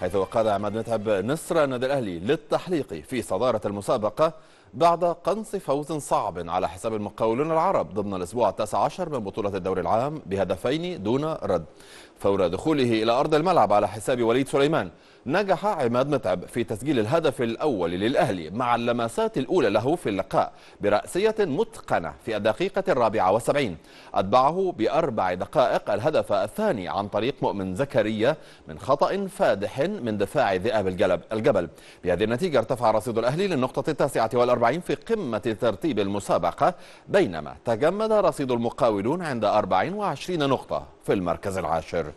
حيث وقاد عماد متعب نصر النادي الأهلي للتحليق في صدارة المسابقة بعد قنص فوز صعب على حساب المقاولون العرب ضمن الأسبوع التاسع عشر من بطولة الدوري العام بهدفين دون رد فور دخوله إلى أرض الملعب على حساب وليد سليمان نجح عماد متعب في تسجيل الهدف الأول للأهلي مع اللمسات الأولى له في اللقاء برأسية متقنة في الدقيقة الرابعة والسبعين أتبعه بأربع دقائق الهدف الثاني عن طريق مؤمن زكريا من خطأ فادح من دفاع ذئاب الجبل بهذه النتيجة ارتفع رصيد الأهلي للنقطة التاسعة والأربعة 42 في قمة ترتيب المسابقة بينما تجمد رصيد المقاولون عند 24 نقطة في المركز العاشر